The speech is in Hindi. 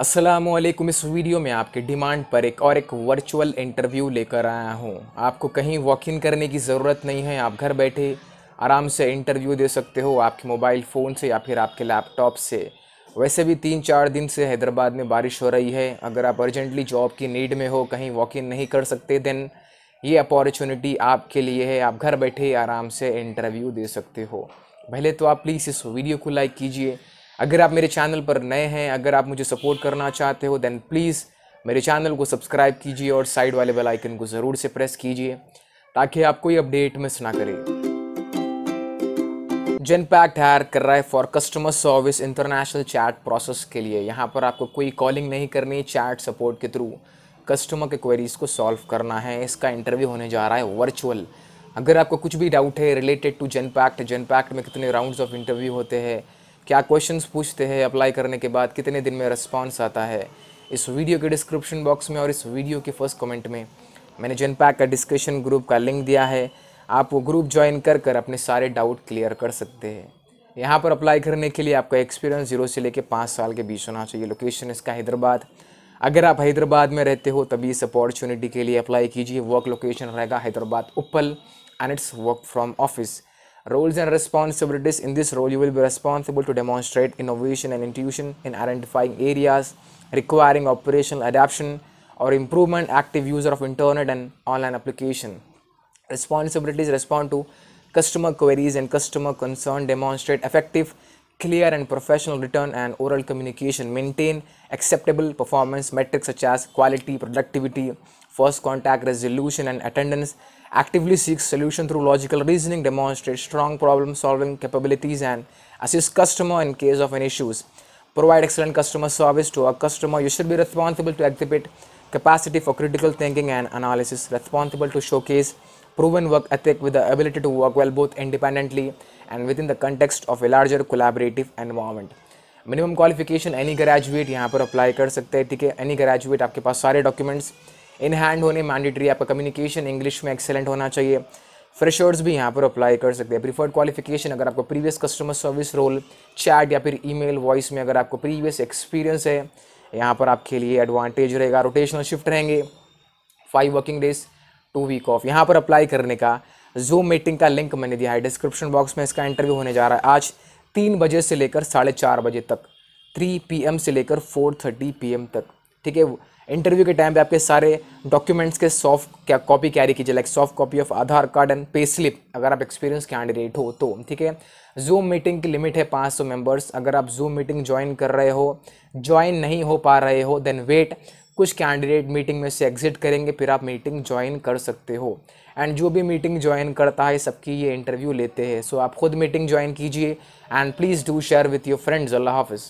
असलम इस वीडियो में आपके डिमांड पर एक और एक वर्चुअल इंटरव्यू लेकर आया हूँ आपको कहीं वॉक इन करने की ज़रूरत नहीं है आप घर बैठे आराम से इंटरव्यू दे सकते हो आपके मोबाइल फ़ोन से या फिर आपके लैपटॉप से वैसे भी तीन चार दिन से हैदराबाद में बारिश हो रही है अगर आप अर्जेंटली जॉब की नीड में हो कहीं वॉक इन नहीं कर सकते देन ये अपॉर्चुनिटी आपके लिए है आप घर बैठे आराम से इंटरव्यू दे सकते हो पहले तो आप प्लीज़ इस वीडियो को लाइक कीजिए अगर आप मेरे चैनल पर नए हैं अगर आप मुझे सपोर्ट करना चाहते हो दैन प्लीज़ मेरे चैनल को सब्सक्राइब कीजिए और साइड वाले बेल आइकन को ज़रूर से प्रेस कीजिए ताकि आप कोई अपडेट मिस ना करें जेन पैक्ट हायर कर रहा है for customer service international chat process के लिए यहाँ पर आपको कोई कॉलिंग नहीं करनी चैट सपोर्ट के थ्रू कस्टमर के क्वेरीज़ को सॉल्व करना है इसका इंटरव्यू होने जा रहा है वर्चुअल अगर आपको कुछ भी डाउट है related to Genpact Genpact में कितने राउंड्स ऑफ इंटरव्यू होते हैं क्या क्वेश्चंस पूछते हैं अप्लाई करने के बाद कितने दिन में रिस्पॉन्स आता है इस वीडियो के डिस्क्रिप्शन बॉक्स में और इस वीडियो के फर्स्ट कमेंट में मैंने जेन पैक का डिस्कशन ग्रुप का लिंक दिया है आप वो ग्रुप ज्वाइन कर कर अपने सारे डाउट क्लियर कर सकते हैं यहाँ पर अप्लाई करने के लिए आपका एक्सपीरियंस जीरो से लेकर पाँच साल के बीच होना चाहिए लोकेशन इसका हैदराबाद अगर आप हैदराबाद में रहते हो तभी इस अपॉर्चुनिटी के लिए अप्लाई कीजिए वर्क लोकेशन रहेगा Hyderabad Uppal and it's work from office Roles and responsibilities in this role, you will be responsible to demonstrate innovation and intuition in identifying areas requiring operational adaptation or improvement active user of internet and online application. Responsibilities respond to customer queries and customer concern, demonstrate effective clear and professional written and oral communication, maintain acceptable performance metrics such as quality, productivity, first contact resolution and attendance, actively seek solution through logical reasoning, demonstrate strong problem solving capabilities and assist customer in case of any issues, provide excellent customer service to a customer. You should be responsible to exhibit capacity for critical thinking and analysis, responsible to showcase proven work ethic with the ability to work well both independently and within the context of a larger collaborative environment. Minimum qualification any graduate यहाँ पर अप्लाई कर सकते हैं ठीक है एनी ग्रेजुएट आपके पास सारे डॉक्यूमेंट्स इन हैंड होने मैंडेटरी आपका कम्युनिकेशन इंग्लिश में एक्सेलेंट होना चाहिए फ्रेशर्स भी यहाँ पर अप्लाई कर सकते हैं प्रीफर्ड क्वालिफिकेशन अगर आपको previous customer service role chat या फिर ईमेल वॉइस में अगर आपको प्रीवियस एक्सपीरियंस है यहाँ पर आपके लिए एडवांटेज रहेगा रोटेशनल शिफ्ट रहेंगे five working days two week off यहाँ पर अप्लाई करने का जूम मीटिंग का लिंक मैंने दिया है डिस्क्रिप्शन बॉक्स में इसका इंटरव्यू होने जा रहा है आज तीन बजे से लेकर साढ़े चार बजे तक थ्री पी से लेकर फोर थर्टी पी तक ठीक है इंटरव्यू के टाइम पे आपके सारे डॉक्यूमेंट्स के सॉफ्ट क्या कॉपी कैरी कीजिए like soft copy of Aadhaar card and pay slip अगर आप एक्सपीरियंस कैंडिडेट हो तो ठीक है जूम मीटिंग की लिमिट है 500 मेम्बर्स अगर आप जूम मीटिंग ज्वाइन कर रहे हो ज्वाइन नहीं हो पा रहे हो देन वेट कुछ कैंडिडेट मीटिंग में से एग्जिट करेंगे फिर आप मीटिंग ज्वाइन कर सकते हो एंड जो भी मीटिंग ज्वाइन करता है सबकी ये इंटरव्यू लेते हैं सो so, आप खुद मीटिंग ज्वाइन कीजिए and please do share with your friends अल्लाह हाफिज़